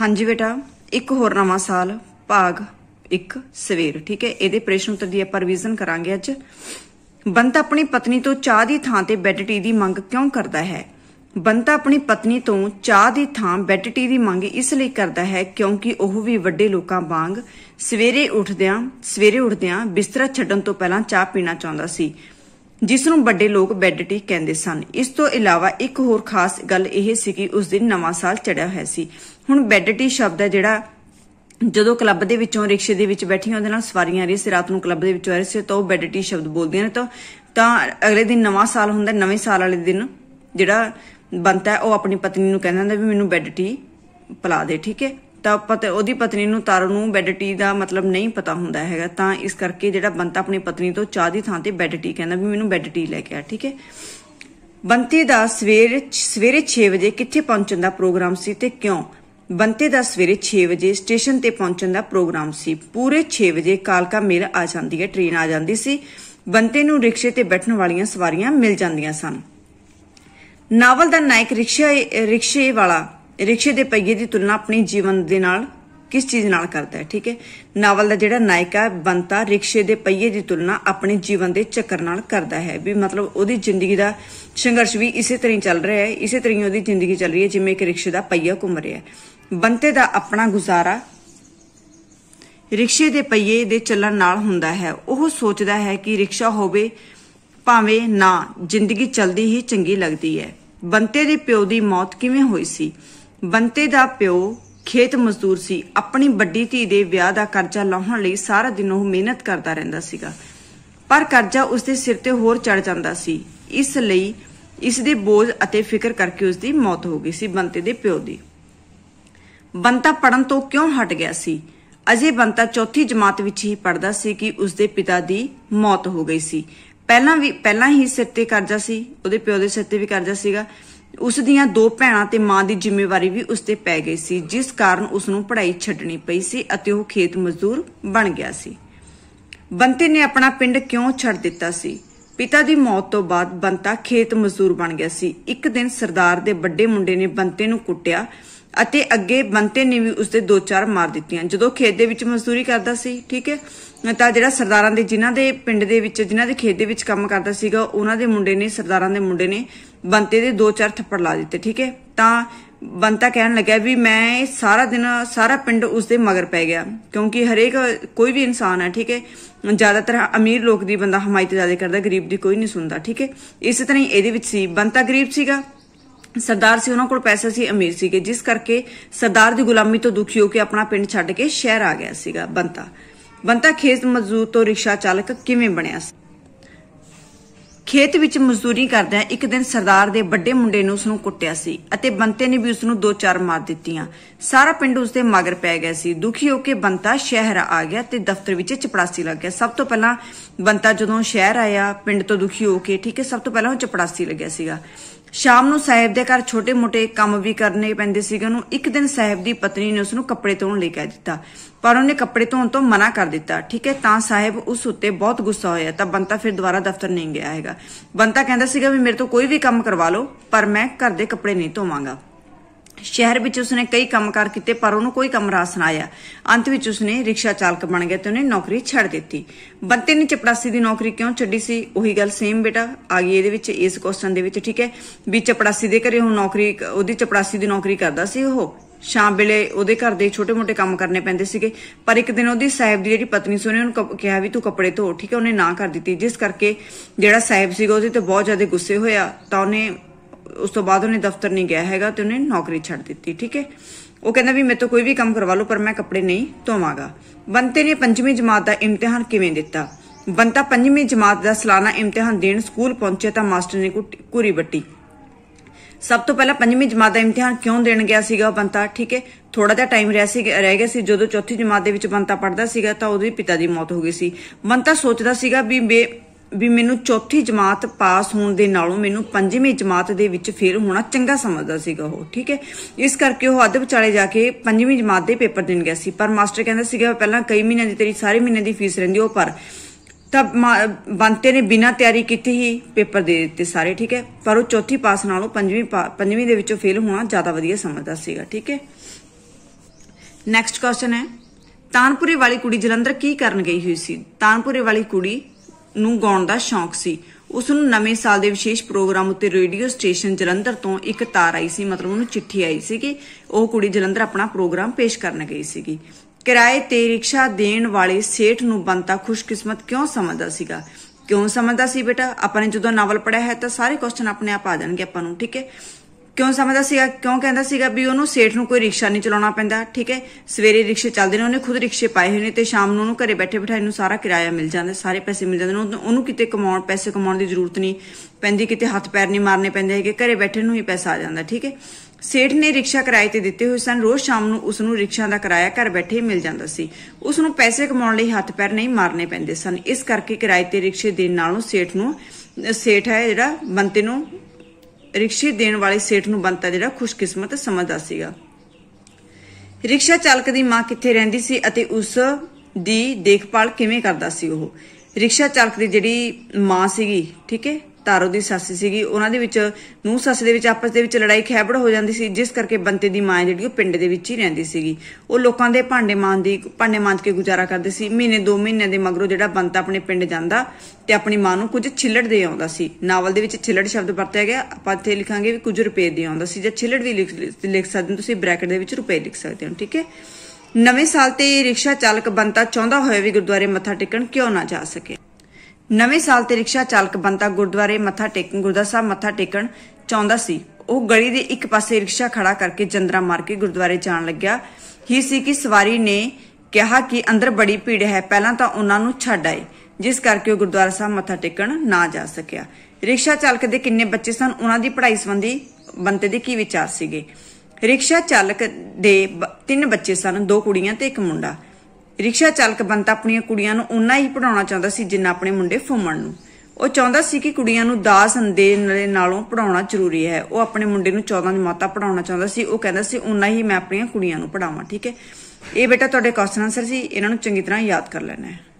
ਹਾਂਜੀ ਬੇਟਾ ਇੱਕ ਹੋਰ ਨਵਾਂ ਸਾਲ ਭਾਗ ਇੱਕ ਸਵੇਰ ਠੀਕ ਹੈ ਇਹਦੇ ਪ੍ਰਸ਼ਨ ਉੱਤਰ ਦੀ ਆਪਾਂ ਰਿਵੀਜ਼ਨ ਕਰਾਂਗੇ ਅੱਜ ਬੰਤ ਆਪਣੀ ਪਤਨੀ ਤੋਂ ਚਾਹ ਦੀ ਥਾਂ ਤੇ ਬੈੱਡ ਟੀ ਦੀ ਮੰਗ ਕਿਉਂ ਕਰਦਾ ਹੈ ਬੰਤਾ ਆਪਣੀ ਪਤਨੀ ਤੋਂ ਚਾਹ ਦੀ ਥਾਂ ਬੈੱਡ ਟੀ ਦੀ ਮੰਗ ਇਸ ਲਈ ਕਰਦਾ ਹੈ ਕਿਉਂਕਿ ਉਹ ਵੀ ਵੱਡੇ ਲੋਕਾਂ ਵਾਂਗ ਸਵੇਰੇ ਉੱਠਦਿਆਂ ਸਵੇਰੇ ਉੱਠਦਿਆਂ ਬਿਸਤਰਾ ਛੱਡਣ ਤੋਂ ਪਹਿਲਾਂ ਚਾਹ ਪੀਣਾ ਚਾਹੁੰਦਾ ਸੀ ਜਿਸ ਨੂੰ ਵੱਡੇ ਲੋਕ ਬੈੱਡ ਟੀ ਕਹਿੰਦੇ ਸਨ ਇਸ ਤੋਂ ਇਲਾਵਾ ਇੱਕ ਹੋਰ ਖਾਸ ਗੱਲ ਇਹ ਸੀ ਕਿ ਉਸ ਦਿਨ ਨਵਾਂ ਸਾਲ ਚੜਿਆ ਹੋਇਆ ਸੀ ਹੁਣ ਬੈੱਡ ਟੀ ਸ਼ਬਦ ਹੈ ਜਿਹੜਾ ਜਦੋਂ ਕਲੱਬ ਦੇ ਵਿੱਚੋਂ ਰਿਕਸ਼ੇ ਦੇ ਵਿੱਚ ਬੈਠੀਆਂ ਉਹਦੇ ਨਾਲ ਸਵਾਰੀਆਂ ਰਹੀ ਸੀ ਰਾਤ ਨੂੰ ਕਲੱਬ ਦੇ ਵਿੱਚੋਂ ਆ ਰਹੀ ਸੀ ਤਾਂ ਉਹ ਬੈੱਡ ਟੀ ਸ਼ਬਦ ਬੋਲਦੀਆਂ ਨੇ ਤਾਂ ਤਾਂ ਅਗਲੇ ਦਿਨ ਨਵਾਂ ਸਾਲ ਹੁੰਦਾ ਨਵੇਂ ਸਾਲ ਵਾਲੇ ਦਿਨ ਜਿਹੜਾ ਬੰਤਾ ਉਹ ਆਪਣੀ ਪਤਨੀ ਨੂੰ ਕਹਿੰਦਾ ਹੁੰਦਾ ਵੀ ਮੈਨੂੰ ਬੈੱਡ ਟੀ ਪਲਾ ਦੇ ਠੀਕ ਹੈ ਤਾਂ ਪਤੇ ਉਹਦੀ ਪਤਨੀ ਨੂੰ ਤਰ ਨੂੰ ਬੈੱਡ ਟੀ ਦਾ ਮਤਲਬ ਨਹੀਂ ਪਤਾ ਹੁੰਦਾ ਹੈਗਾ ਤਾਂ ਇਸ ਕਰਕੇ ਜਿਹੜਾ ਬੰਤਾ ਆਪਣੀ ਪਤਨੀ ਤੋਂ ਚਾਹ ਦੀ ਥਾਂ ਤੇ ਬੈੱਡ ਟੀ ਕਹਿੰਦਾ ਵੀ ਮੈਨੂੰ ਬੈੱਡ ਟੀ ਲੈ ਕੇ ਆ ਠੀਕ ਹੈ ਬੰਤੇ ਦਾ ਸਵੇਰ ਸਵੇਰੇ 6 ਵਜੇ ਕਿੱਥੇ ਪਹੁੰਚਣ ਦਾ ਪ੍ਰੋਗਰਾਮ ਸੀ ਤੇ ਕਿਉਂ ਬੰਤੇ ਦਾ ਸਵੇਰੇ 6 ਵਜੇ ਸਟੇਸ਼ਨ ਤੇ ਪਹੁੰਚਣ ਦਾ ਪ੍ਰੋਗਰਾਮ ਸੀ ਪੂਰੇ 6 ਵਜੇ ਕਾਲਕਾ ਮੇਲ ਆ ਜਾਂਦੀ ਹੈ ਟ੍ਰੇਨ ਆ ਜਾਂਦੀ ਸੀ ਬੰਤੇ ਨੂੰ ਰਿਕਸ਼ੇ ਤੇ ਬੈਠਣ ਵਾਲੀਆਂ ਸਵਾਰੀਆਂ ਮਿਲ ਜਾਂਦੀਆਂ ਸਨ ਨਾਵਲ ਦਾ ਨਾਇਕ ਰਿਕਸ਼ੇ ਰਿਕਸ਼ੇ ਵਾਲਾ ਰਿਕਸ਼ੇ ਦੇ ਪਹੀਏ ਦੀ ਤੁਲਨਾ ਆਪਣੇ ਜੀਵਨ ਦੇ ਨਾਲ ਕਿਸ ਚੀਜ਼ ਨਾਲ ਕਰਦਾ ਹੈ ਠੀਕ ਹੈ ਨਾਵਲ ਦਾ ਜਿਹੜਾ ਨਾਇਕ ਹੈ ਬੰਤਾ ਰਿਕਸ਼ੇ ਦੇ ਪਹੀਏ ਦੀ ਤੁਲਨਾ ਆਪਣੇ ਜੀਵਨ ਦੇ ਚੱਕਰ ਨਾਲ ਕਰਦਾ ਹੈ ਵੀ ਮਤਲਬ ਉਹਦੀ ਜ਼ਿੰਦਗੀ ਦਾ ਸੰਘਰਸ਼ ਵੀ ਇਸੇ ਤਰ੍ਹਾਂ ਚੱਲ ਰਿਹਾ ਹੈ ਇਸੇ ਤਰ੍ਹਾਂ ਹੀ ਉਹਦੀ ਜ਼ਿੰਦਗੀ ਚੱਲ ਰਹੀ ਹੈ ਜਿਵੇਂ ਇੱਕ ਰਿਕਸ਼ੇ ਦਾ ਪਹੀਆ ਘੁੰਮ ਰਿਹਾ ਹੈ ਬੰਤੇ ਦਾ ਆਪਣਾ ਗੁਜ਼ਾਰਾ ਰਿਕਸ਼ੇ ਦੇ ਪਹੀਏ ਦੇ ਚੱਲਣ ਨਾਲ ਹੁੰਦਾ ਹੈ ਉਹ ਸੋਚਦਾ ਹੈ ਕਿ ਰਿਕਸ਼ਾ ਹੋਵੇ ਭਾਵੇਂ ਨਾ ਜ਼ਿੰਦਗੀ ਚਲਦੀ ਹੀ ਚੰਗੀ ਲੱਗਦੀ ਹੈ ਬੰਤੇ ਦੇ ਪਿਓ ਦੀ ਮੌਤ ਕਿਵੇਂ ਹੋਈ ਸੀ ਬੰਤੇ ਦਾ ਪਿਓ ਖੇਤ ਮਜ਼ਦੂਰ ਸੀ ਆਪਣੀ ਵੱਡੀ ਧੀ ਦੇ ਵਿਆਹ ਦਾ ਕਰਜ਼ਾ ਲਾਉਣ ਲਈ ਸਾਰਾ ਦਿਨ ਉਹ ਮਿਹਨਤ ਕਰਦਾ ਰਹਿੰਦਾ ਸੀਗਾ ਪਰ ਕਰਜ਼ਾ ਉਸ ਦੇ ਸਿਰ ਤੇ ਹੋਰ ਚੜ ਜਾਂਦਾ ਸੀ ਇਸ ਲਈ ਇਸ ਦੇ ਬੋਝ ਅਤੇ ਫਿਕਰ ਕਰਕੇ ਉਸ ਦੀ ਮੌਤ ਹੋ ਗਈ ਸੀ ਬੰਤੇ ਦੇ ਪਿਓ ਦੀ ਬੰਤਾ ਪੜਨ ਤੋਂ ਕਿਉਂ ਹਟ ਗਿਆ ਸੀ ਅਜੇ ਬੰਤਾ ਚੌਥੀ ਜਮਾਤ ਵਿੱਚ ਹੀ ਪੜਦਾ ਸੀ ਕਿ ਉਸ ਦੇ ਪਿਤਾ ਦੀ ਮੌਤ ਹੋ ਗਈ ਸੀ ਪਹਿਲਾਂ ਵੀ ਪਹਿਲਾਂ ਹੀ ਸਿਰ ਤੇ ਕਰਜ਼ਾ ਸੀ ਉਹਦੇ ਪਿਓ ਦੇ ਸਿਰ ਤੇ ਵੀ ਕਰਜ਼ਾ ਸੀਗਾ ਉਸ ਦੀਆਂ ਦੋ ਭੈਣਾਂ ਤੇ ਮਾਂ ਦੀ ਜ਼ਿੰਮੇਵਾਰੀ ਵੀ ਉਸ ਤੇ ਪੈ ਗਈ ਸੀ ਜਿਸ ਕਾਰਨ ਉਸ ਨੂੰ ਪੜ੍ਹਾਈ ਛੱਡਣੀ ਪਈ ਸੀ ਅਤੇ ਉਹ ਖੇਤ ਮਜ਼ਦੂਰ ਬਣ ਗਿਆ ਸੀ ਬੰਤੇ ਨੇ ਆਪਣਾ ਪਿੰਡ ਕਿਉਂ ਛੱਡ ਦਿੱਤਾ ਸੀ ਪਿਤਾ ਦੀ ਮੌਤ ਤੋਂ ਬਾਅਦ ਬੰਤਾ ਖੇਤ ਮਜ਼ਦੂਰ ਬਣ ਗਿਆ ਸੀ ਇੱਕ ਦਿਨ ਸਰਦਾਰ ਦੇ ਵੱਡੇ ਮੁੰਡੇ ਨੇ ਬੰਤੇ ਨੂੰ ਕੁੱਟਿਆ ਅਤੇ ਅੱਗੇ ਬੰਤੇ ਨੇ ਵੀ ਉਸਦੇ ਦੋ ਚਾਰ ਮਾਰ ਦਿੱਤੀਆਂ ਜਦੋਂ ਖੇਤ ਦੇ ਵਿੱਚ ਮਜ਼ਦੂਰੀ ਕਰਦਾ ਸੀ ਠੀਕ ਹੈ ਤਾਂ ਜਿਹੜਾ ਸਰਦਾਰਾਂ ਦੇ ਜਿਨ੍ਹਾਂ ਦੇ ਪਿੰਡ ਦੇ ਵਿੱਚ ਜਿਨ੍ਹਾਂ ਦੇ ਖੇਤ ਦੇ ਵਿੱਚ ਕੰਮ ਕਰਦਾ ਸੀਗਾ ਉਹਨਾਂ ਦੇ ਮੁੰਡੇ ਨੇ ਸਰਦਾਰਾਂ ਦੇ ਮੁੰਡੇ ਨੇ ਬੰਤੇ ਦੇ ਦੋ ਚਾਰ ਥੱਪੜ ਲਾ ਦਿੱਤੇ ਠੀਕ ਹੈ ਤਾਂ ਬੰਤਾ ਕਹਿਣ ਲੱਗਾ ਵੀ ਮੈਂ ਸਾਰਾ ਦਿਨ ਸਾਰਾ ਪਿੰਡ ਉਸਦੇ ਮਗਰ ਪੈ ਗਿਆ ਕਿਉਂਕਿ ਹਰੇਕ ਕੋਈ ਵੀ ਇਨਸਾਨ ਹੈ ਠੀਕ ਹੈ ਜ਼ਿਆਦਾਤਰ ਅਮੀਰ ਲੋਕ ਦੀ ਬੰਦਾ ਹਮਾਇਤ ਜ਼ਿਆਦਾ ਕਰਦਾ ਗਰੀਬ ਦੀ ਕੋਈ ਨਹੀਂ ਸੁਣਦਾ ਠੀਕ ਹੈ ਇਸੇ ਤਰ੍ਹਾਂ ਹੀ ਇਹਦੇ ਵਿੱਚ ਸੀ ਬੰਤਾ ਗਰੀਬ ਸੀਗਾ ਸਰਦਾਰ ਸੀ ਉਹਨਾਂ ਕੋਲ ਪੈਸੇ ਸੀ ਅਮੀਰ ਸੀਗੇ ਜਿਸ ਕਰਕੇ ਸਰਦਾਰ ਦੀ ਗੁਲਾਮੀ ਤੋਂ ਦੁਖੀ ਹੋ ਕੇ ਆਪਣਾ ਪਿੰਡ ਛੱਡ ਕੇ ਸ਼ਹਿਰ ਆ ਗਿਆ ਸੀਗਾ ਬੰਤਾ ਬੰਤਾ ਖੇਤ ਮਜ਼ਦੂਰ ਤੋਂ ਰਿਕਸ਼ਾ ਚਾਲਕ ਕਿਵੇਂ ਬਣਿਆ ਸੀ ਖੇਤ ਵਿੱਚ ਮਜ਼ਦੂਰੀ ਕਰਦਾ ਇੱਕ ਦਿਨ ਸਰਦਾਰ ਦੇ ਵੱਡੇ ਮੁੰਡੇ ਨੇ ਉਸ ਨੂੰ ਕੁੱਟਿਆ ਸੀ ਅਤੇ ਬੰਤੇ ਨੇ ਵੀ ਉਸ ਨੂੰ ਦੋ ਚਾਰ ਮਾਰ ਦਿੱਤੀਆਂ ਸਾਰਾ ਪਿੰਡ ਉਸ ਦੇ ਮਗਰ ਪੈ ਗਿਆ ਸੀ ਦੁਖੀ ਹੋ ਕੇ ਬੰਤਾ ਸ਼ਹਿਰ ਆ ਗਿਆ ਤੇ ਦਫ਼ਤਰ ਵਿੱਚ ਚਪੜਾਸੀ ਲੱਗ ਗਿਆ ਸਭ ਤੋਂ ਪਹਿਲਾਂ ਬੰਤਾ ਜਦੋਂ ਸ਼ਹਿਰ ਆਇਆ ਪਿੰਡ ਤੋਂ ਦੁਖੀ ਹੋ ਕੇ ਠੀਕ ਹੈ ਸਭ ਤੋਂ ਪਹਿਲਾਂ ਉਹ ਚਪੜਾਸੀ ਲੱਗਿਆ ਸੀਗਾ ਸ਼ਾਮ ਨੂੰ ਸਾਹਿਬ ਦੇ ਘਰ ਛੋਟੇ-ਮੋਟੇ ਕੰਮ ਵੀ ਕਰਨੇ ਪੈਂਦੇ ਸੀਗੇ ਉਹਨੂੰ ਇੱਕ ਦਿਨ ਸਾਹਿਬ ਦੀ ਪਤਨੀ ਨੇ ਉਸ ਨੂੰ ਕੱਪੜੇ ਧੋਣ ਲਈ ਕਹਿ ਦਿੱਤਾ ਪਰ ਉਹਨੇ ਕੱਪੜੇ ਧੋਣ ਤੋਂ ਮਨਾ ਕਰ ਦਿੱਤਾ ਠੀਕ ਹੈ ਤਾਂ ਸਾਹਿਬ ਉਸ ਉੱਤੇ ਬਹੁਤ ਗੁੱਸਾ ਹੋਇਆ ਤਾਂ ਬੰਤਾ ਫਿਰ ਦੁਬਾਰਾ ਦਫ਼ਤਰ ਨਹੀਂ ਗਿਆ ਹੈਗਾ ਬੰਤਾ ਕਹਿੰਦਾ ਸੀਗਾ ਵੀ ਮੇਰੇ ਤੋਂ ਕੋਈ ਵੀ ਕੰਮ ਕਰਵਾ ਲਓ ਪਰ ਮੈਂ ਘਰ ਦੇ ਕੱਪੜੇ ਨਹੀਂ ਧੋਵਾਂਗਾ ਸ਼ਹਿਰ ਵਿੱਚ ਉਸਨੇ ਕਈ ਕੰਮਕਾਰ ਕੀਤੇ ਪਰ ਉਹਨੂੰ ਕੋਈ ਰਾਸ ਨਾ ਆਇਆ ਅੰਤ ਵਿੱਚ ਉਸਨੇ ਰਿਕਸ਼ਾ ਚਾਲਕ ਬਣ ਗਿਆ ਤੇ ਉਹਨੇ ਨੌਕਰੀ ਛੱਡ ਦਿੱਤੀ ਬੰਤੇ ਨੇ ਚਪੜਾਸੀ ਦੀ ਨੌਕਰੀ ਕਿਉਂ ਛੱਡੀ ਸੀ ਉਹੀ ਗੱਲ ਸੇਮ ਬੇਟਾ ਆ ਗਈ ਇਹਦੇ ਵਿੱਚ ਇਸ ਕੁਐਸਚਨ ਦੇ ਵਿੱਚ ਠੀਕ ਹੈ ਵੀ ਚਪੜਾਸੀ ਦੇ ਘਰੇ ਉਹ ਨੌਕਰੀ ਉਹਦੀ ਚਪੜਾਸੀ ਦੀ ਨੌਕਰੀ ਕਰਦਾ ਸੀ ਉਹ ਸ਼ਾਮ ਵੇਲੇ ਉਹਦੇ ਘਰ ਦੇ ਛੋਟੇ-ਮੋਟੇ ਕੰਮ ਕਰਨੇ ਪੈਂਦੇ ਸੀਗੇ ਪਰ ਇੱਕ ਦਿਨ ਉਹਦੀ ਸਾਹਿਬ ਦੀ ਜਿਹੜੀ ਪਤਨੀ ਸੀ ਉਹਨੇ ਉਹਨੂੰ ਕਿਹਾ ਵੀ ਤੂੰ ਕੱਪੜੇ ਧੋ ਠੀਕ ਹੈ ਉਹਨੇ ਨਾ ਕਰ ਦਿੱਤੀ ਜਿਸ ਕਰਕੇ ਜਿਹੜਾ ਸਾਹਿਬ ਸੀਗਾ ਉਹਦੇ ਤੇ ਬਹੁਤ ਜ਼ਿਆਦਾ ਗੁੱਸੇ ਹੋਇਆ ਤਾਂ ਉਹਨੇ ਉਸ ਤੋਂ ਬਾਅਦ ਉਹਨੇ ਦਫ਼ਤਰ ਨਹੀਂ ਗਿਆ ਹੈਗਾ ਤੇ ਉਹਨੇ ਨੌਕਰੀ ਛੱਡ ਦਿੱਤੀ ਠੀਕ ਹੈ ਉਹ ਕਹਿੰਦਾ ਵੀ ਮੈਂ ਤਾਂ ਕੋਈ ਵੀ ਕੰਮ ਕਰਵਾ ਲਓ ਪਰ ਮੈਂ ਕੱਪੜੇ ਨਹੀਂ ਧੋਵਾਂਗਾ ਬੰਤੇ ਨੇ ਪੰਜਵੀਂ ਜਮਾਤ ਦਾ ਇਮਤਿਹਾਨ ਕਿਵੇਂ ਦਿੱਤਾ ਬੰਤਾ ਪੰਜਵੀਂ ਜਮਾਤ ਦਾ ਸਾਲਾਨਾ ਇਮਤਿਹਾਨ ਦੇਣ ਸਕੂਲ ਪਹੁੰਚਿਆ ਤਾਂ ਮਾਸਟਰ ਨੇ ਕੁਰੀ ਬੱਟੀ ਸਭ ਤੋਂ ਪਹਿਲਾਂ ਪੰਜਵੀਂ ਜਮਾਤ ਦਾ ਇਮਤਿਹਾਨ ਕਿਉਂ ਦੇਣ ਗਿਆ ਸੀਗਾ ਬੰਤਾ ਠੀਕ ਹੈ ਥੋੜਾ ਜਿਹਾ ਟਾਈਮ ਰਹਿ ਸੀ ਰਹਿ ਗਿਆ ਸੀ ਜਦੋਂ ਚੌਥੀ ਜਮਾਤ ਦੇ ਵਿੱਚ ਬੰਤਾ ਪੜਦਾ ਸੀਗਾ ਤਾਂ ਉਹਦੇ ਪਿਤਾ ਦੀ ਮੌਤ ਹੋ ਗਈ ਸੀ ਬੰਤਾ ਸੋਚਦਾ ਸੀਗਾ ਵੀ ਵੀ ਮੈਨੂੰ ਚੌਥੀ ਜਮਾਤ ਪਾਸ ਹੋਣ ਦੇ ਨਾਲੋਂ ਮੈਨੂੰ ਪੰਜਵੀਂ ਜਮਾਤ ਦੇ ਵਿੱਚ ਫੇਲ ਹੋਣਾ ਚੰਗਾ ਸਮਝਦਾ ਸੀਗਾ ਉਹ ਠੀਕ ਹੈ ਇਸ ਕਰਕੇ ਉਹ ਅੱਧ ਵਿਚਾਲੇ ਜਾ ਕੇ ਪੰਜਵੀਂ ਜਮਾਤ ਦੇ ਪੇਪਰ ਦੇਣ ਗਿਆ ਸੀ ਪਰ ਮਾਸਟਰ ਕਹਿੰਦਾ ਸੀਗਾ ਪਹਿਲਾਂ ਕਈ ਮਹੀਨਿਆਂ ਦੀ ਤੇਰੀ ਸਾਰੇ ਮਹੀਨੇ ਦੀ ਫੀਸ ਰਹਿੰਦੀ ਉਹ ਪਰ ਤਾਂ ਬੰਤੇ ਨੇ ਬਿਨਾਂ ਤਿਆਰੀ ਕੀਤੀ ਹੀ ਪੇਪਰ ਦੇ ਦਿੱਤੇ ਸਾਰੇ ਠੀਕ ਹੈ ਪਰ ਉਹ ਚੌਥੀ ਪਾਸ ਨਾਲੋਂ ਪੰਜਵੀਂ ਪੰਜਵੀਂ ਦੇ ਵਿੱਚੋਂ ਫੇਲ ਹੋਣਾ ਜ਼ਿਆਦਾ ਵਧੀਆ ਸਮਝਦਾ ਸੀਗਾ ਠੀਕ ਹੈ ਨੈਕਸਟ ਕੁਐਸਚਨ ਹੈ ਤਾਨਪੁਰੇ ਵਾਲੀ ਕੁੜੀ ਜਲੰਧਰ ਕੀ ਕਰਨ ਗਈ ਹੋਈ ਸੀ ਤਾਨਪੁਰੇ ਵਾਲੀ ਕੁੜੀ ਨੂੰ ਗਾਉਣ ਦਾ ਸ਼ੌਂਕ ਸੀ ਉਸ ਨੂੰ ਨਵੇਂ ਸਾਲ ਦੇ ਵਿਸ਼ੇਸ਼ ਪ੍ਰੋਗਰਾਮ ਉੱਤੇ ਰੇਡੀਓ ਸਟੇਸ਼ਨ ਜਲੰਧਰ ਤੋਂ ਇੱਕ ਤਾਰ ਆਈ ਸੀ ਮਤਲਬ ਉਹਨੂੰ ਚਿੱਠੀ ਆਈ ਸੀ ਕਿ ਉਹ ਕੁੜੀ ਜਲੰਧਰ ਆਪਣਾ ਪ੍ਰੋਗਰਾਮ ਪੇਸ਼ ਕਰਨ ਗਈ ਸੀਗੀ ਕਿਰਾਏ ਤੇ ਰਿਕਸ਼ਾ ਦੇਣ ਵਾਲੇ ਸੇਠ ਨੂੰ ਬੰਤਾ ਖੁਸ਼ਕਿਸਮਤ ਕਿਉਂ ਸਮਝਦਾ ਸੀਗਾ ਕਿਉਂ ਸਮਝਦਾ ਸੀ ਬੇਟਾ ਆਪਾਂ ਨੇ ਜਦੋਂ ਨਾਵਲ ਪੜਿਆ ਹੈ ਤਾਂ ਸਾਰੇ ਕੁਐਸਚਨ ਆਪਣੇ ਆਪ ਆ ਜਾਣਗੇ ਆਪਾਂ ਨੂੰ ਠੀਕ ਹੈ ਕਿਉਂ ਸਮਝਦਾ ਸੀਗਾ ਕਿਉਂ ਕਹਿੰਦਾ ਸੀਗਾ ਵੀ ਉਹਨੂੰ ਸੇਠ ਨੂੰ ਕੋਈ ਰਿਕਸ਼ਾ ਨਹੀਂ ਚਲਾਉਣਾ ਪੈਂਦਾ ਠੀਕ ਹੈ ਸਵੇਰੇ ਰਿਕਸ਼ੇ ਚੱਲਦੇ ਨੇ ਉਹਨੇ ਖੁਦ ਰਿਕਸ਼ੇ ਪਾਏ ਹੋਏ ਨੇ ਤੇ ਸ਼ਾਮ ਨੂੰ ਉਹਨੂੰ ਘਰੇ ਬੈਠੇ ਬਿਠਾਏ ਨੂੰ ਸਾਰਾ ਕਿਰਾਇਆ ਮਿਲ ਜਾਂਦਾ ਸਾਰੇ ਪੈਸੇ ਮਿਲ ਜਾਂਦੇ ਨੇ ਉਹਨੂੰ ਕਿਤੇ ਕਮਾਉਣ ਪੈਸੇ ਕਮਾਉਣ ਦੀ ਜ਼ਰੂਰਤ ਨਹੀਂ ਪੈਂਦੀ ਕਿਤੇ ਹੱਥ ਪੈਰ ਨਹੀਂ ਮਾਰਨੇ ਪੈਂਦੇ ਹੈਗੇ ਘਰੇ ਬੈਠੇ ਨੂੰ ਹੀ ਪੈਸਾ ਆ ਜਾਂਦਾ ਠੀਕ ਹੈ ਸੇਠ ਨੇ ਰਿਕਸ਼ਾ ਕਿਰਾਏ ਤੇ ਦਿੱਤੇ ਹੋਏ ਸਨ ਰੋਜ਼ ਸ਼ਾਮ ਨੂੰ ਉਸ ਨੂੰ ਰਿਕਸ਼ਾ ਦਾ ਕਿਰਾਇਆ ਘਰ ਬੈਠੇ ਹੀ ਮਿਲ ਜਾਂਦਾ ਸੀ ਉਸ ਨੂੰ ਪੈਸੇ ਕਮਾਉਣ ਲਈ ਹੱਥ ਪੈਰ ਨਹੀਂ ਮਾਰਨੇ ਪੈਂਦੇ ਸਨ ਇਸ ਕਰਕੇ ਕਿਰਾਏ ਤੇ ਰਿਕਸ਼ੇ ਦੇਣ ਨਾਲੋਂ ਸੇਠ ਨੂੰ ਸੇਠ ਹੈ ਜਿਹੜਾ ਬੰਤੇ ਨੂੰ ਰਿਕਸ਼ੇ ਦੇਣ ਵਾਲੇ ਸੇਠ ਨੂੰ ਬੰਤਾ ਜਿਹੜਾ ਖੁਸ਼ਕਿਸਮਤ ਸਮਝਦਾ ਸੀਗਾ ਰਿਕਸ਼ਾ ਚਾਲਕ ਦੀ ਮਾਂ ਕਿੱਥੇ ਰਹਿੰਦੀ ਸੀ ਅਤੇ ਉਸ ਦੀ ਦੇਖਭਾਲ ਕਿਵੇਂ ਕਰਦਾ ਸੀ ਉਹ ਰਿਕਸ਼ਾ ਚਾਲਕ ਦੀ ਜਿਹੜੀ ਮਾਂ ਸੀਗੀ ਠੀਕ ਹੈ ਤਾਰੋ ਦੀ ਸੱਸ ਸੀਗੀ ਉਹਨਾਂ ਦੇ ਵਿੱਚ ਨੂੰ ਸੱਸ ਦੇ ਵਿੱਚ ਆਪਸ ਦੇ ਵਿੱਚ ਲੜਾਈ ਖੈਬੜ ਹੋ ਜਾਂਦੀ ਸੀ ਜਿਸ ਕਰਕੇ ਬੰਤੇ ਦੀ ਮਾਂ ਜਿਹੜੀ ਉਹ ਪਿੰਡ ਦੇ ਵਿੱਚ ਹੀ ਰਹਿੰਦੀ ਸੀਗੀ ਉਹ ਲੋਕਾਂ ਦੇ ਭਾਂਡੇ ਮਾਂ ਦੀ ਭਾਂਡੇ ਮਾਂਜ ਕੇ ਗੁਜ਼ਾਰਾ ਕਰਦੇ ਸੀ ਮਹੀਨੇ 2 ਮਹੀਨੇ ਦੇ ਮਗਰੋਂ ਜਿਹੜਾ ਬੰਤਾ ਆਪਣੇ ਪਿੰਡ ਜਾਂਦਾ ਤੇ ਆਪਣੀ ਮਾਂ ਨੂੰ ਕੁਝ ਛਿੱਲੜ ਦੇ ਆਉਂਦਾ ਸੀ ਨਾਵਲ ਦੇ ਵਿੱਚ ਛਿੱਲੜ ਸ਼ਬਦ ਵਰਤਿਆ ਗਿਆ ਆਪਾਂ ਇੱਥੇ ਲਿਖਾਂਗੇ ਵੀ ਕੁਝ ਰੁਪਏ ਦੇ ਆਉਂਦਾ ਸੀ ਜਾਂ ਛਿੱਲੜ ਵੀ ਲਿਖ ਸਕਦੇ ਹੋ ਤੁਸੀਂ ਬ੍ਰੈਕਟ ਦੇ ਵਿੱਚ ਰੁਪਏ ਲਿਖ ਸਕਦੇ ਹੋ ਠੀਕ ਹੈ ਨਵੇਂ ਸਾਲ ਤੇ ਰਿਕਸ਼ਾ ਚਾਲਕ ਬੰਤਾ ਚਾਹੁੰਦਾ ਹੋਇਆ ਵੀ ਗੁਰਦੁਆਰੇ ਮੱਥਾ ਟੇਕਣ ਕਿਉਂ ਨਾ ਜਾ ਸਕੇ ਨਵੇਂ ਸਾਲ ਤੇ ਰਿਕਸ਼ਾ ਚਾਲਕ ਬੰਤਾ ਗੁਰਦੁਆਰੇ ਮੱਥਾ ਟੇਕਣ ਗੁਰਦਾ ਸਾਹਿਬ ਮੱਥਾ ਟੇਕਣ ਚਾਹੁੰਦਾ ਸੀ ਉਹ ਗਲੀ ਦੇ ਇੱਕ ਪਾਸੇ ਰਿਕਸ਼ਾ ਖੜਾ ਕਰਕੇ ਜੰਦਰਾ ਮਾਰ ਕੇ ਗੁਰਦੁਆਰੇ ਜਾਣ ਲੱਗਿਆ ਹੀ ਸੀ ਕਿ ਸਵਾਰੀ ਨੇ ਕਿਹਾ ਕਿ ਅੰਦਰ ਬੜੀ ਭੀੜ ਹੈ ਪਹਿਲਾਂ ਤਾਂ ਉਹਨਾਂ ਨੂੰ ਛੱਡ ਆਏ ਜਿਸ ਕਰਕੇ ਉਹ ਗੁਰਦੁਆਰਾ ਸਾਹਿਬ ਮੱਥਾ ਟੇਕਣ ਨਾ ਜਾ ਸਕਿਆ ਰਿਕਸ਼ਾ ਚਾਲਕ ਦੇ ਕਿੰਨੇ ਬੱਚੇ ਸਨ ਉਹਨਾਂ ਦੀ ਪੜ੍ਹਾਈ ਸੰਬੰਧੀ ਬੰਤੇ ਦੇ ਕੀ ਵਿਚਾਰ ਸੀਗੇ ਰਿਕਸ਼ਾ ਚਾਲਕ ਦੇ ਤਿੰਨ ਬੱਚੇ ਸਨ ਦੋ ਕੁੜੀਆਂ ਤੇ ਇੱਕ ਮੁੰਡਾ ਰਿਕਸ਼ਾ ਚਾਲਕ ਬੰਤ ਆਪਣੀਆਂ ਕੁੜੀਆਂ ਨੂੰ ਉਨਾ ਹੀ ਪੜਾਉਣਾ ਚਾਹੁੰਦਾ ਸੀ ਜਿੰਨਾ ਆਪਣੇ ਮੁੰਡੇ ਫੁੰਮਣ ਨੂੰ ਉਹ ਚਾਹੁੰਦਾ ਸੀ ਕਿ ਕੁੜੀਆਂ ਨੂੰ ਦਾਸ ਦੇਣ ਨਾਲੋਂ ਪੜਾਉਣਾ ਜ਼ਰੂਰੀ ਹੈ ਉਹ ਆਪਣੇ ਮੁੰਡੇ ਨੂੰ 14 ਦੀ ਮਾਤਾ ਪੜਾਉਣਾ ਚਾਹੁੰਦਾ ਸੀ ਉਹ ਕਹਿੰਦਾ ਸੀ ਉਨਾ ਹੀ ਮੈਂ ਆਪਣੀਆਂ ਕੁੜੀਆਂ ਨੂੰ ਪੜਾਵਾਂ ਠੀਕ ਹੈ ਇਹ ਬੇਟਾ ਤੁਹਾਡੇ ਕੁਐਸਚਨ ਆਨਸਰ ਸੀ ਇਹਨਾਂ ਨੂੰ ਚੰਗੀ ਤਰ੍ਹਾਂ ਯਾਦ ਕਰ ਲੈਣਾ ਹੈ